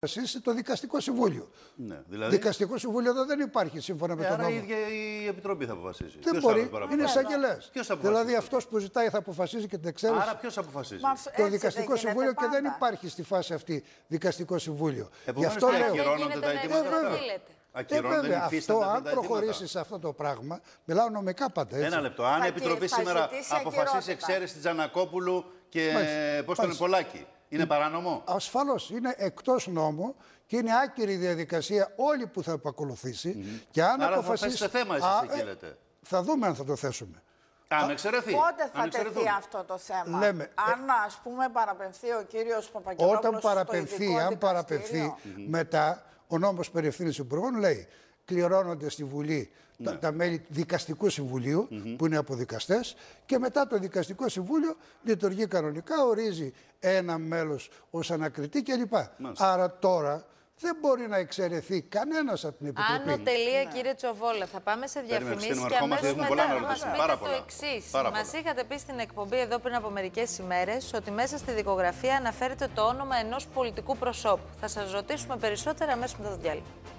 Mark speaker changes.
Speaker 1: αποφασίσει το δικαστικό συμβούλιο. Ναι, δηλαδή... Δικαστικό συμβούλιο εδώ δεν υπάρχει σύμφωνα με ε, τον νόμο. Άρα η ίδια η Επιτροπή θα αποφασίσει. Δεν μπορεί, είναι εισαγγελέ. Δηλαδή αυτός που ζητάει θα αποφασίζει και την εξαίρεση. Άρα ποιος αποφασίζει. το δικαστικό συμβούλιο και δεν υπάρχει στη φάση αυτή δικαστικό συμβούλιο. Επομένως, Γι' αυτό λέω. Ε, ε, αυτό, αν προχωρήσει σε αυτό το πράγμα, μιλάω νομικά πάντα. Έτσι. Ένα λεπτό. Αν η Επιτροπή σήμερα αποφασίσει εξαίρεση Τζανακόπουλου και πώς τον Πολάκη. Είναι ε, παράνομο. Ασφαλώς. Είναι εκτός νόμου και είναι άκυρη διαδικασία όλη που θα επακολουθήσει. Mm-hmm. Και αν αποφασίσει. Θα θέμα, εσύ τι ε, λέτε. Θα δούμε αν θα το θέσουμε. Αν εξαιρεθεί. Πότε θα τεθεί αυτό το θέμα. Λέμε, ε, αν ας πούμε παραπευθεί ο κύριος Παπαγγελόπουλος Όταν παραπευθεί, αν παραπευθεί mm mm-hmm. μετά ο νόμος περί ευθύνης υπουργών λέει κληρώνονται στη Βουλή τα, ναι. μέλη δικαστικού που είναι από δικαστέ, και μετά το δικαστικό συμβούλιο λειτουργεί κανονικά, ορίζει ένα μέλος ως ανακριτή κλπ. Άρα τώρα δεν μπορεί να εξαιρεθεί κανένας από την Επιτροπή. Άνω τελεία, ναι. κύριε Τσοβόλα. Θα πάμε σε διαφημίσει και αμέσω μετά θα μα πείτε το εξή. Μα είχατε πει στην εκπομπή εδώ πριν από μερικές ημέρες ότι μέσα στη δικογραφία αναφέρεται το όνομα ενός πολιτικού προσώπου. Θα σας ρωτήσουμε περισσότερα αμέσως μετά το διάλειμμα.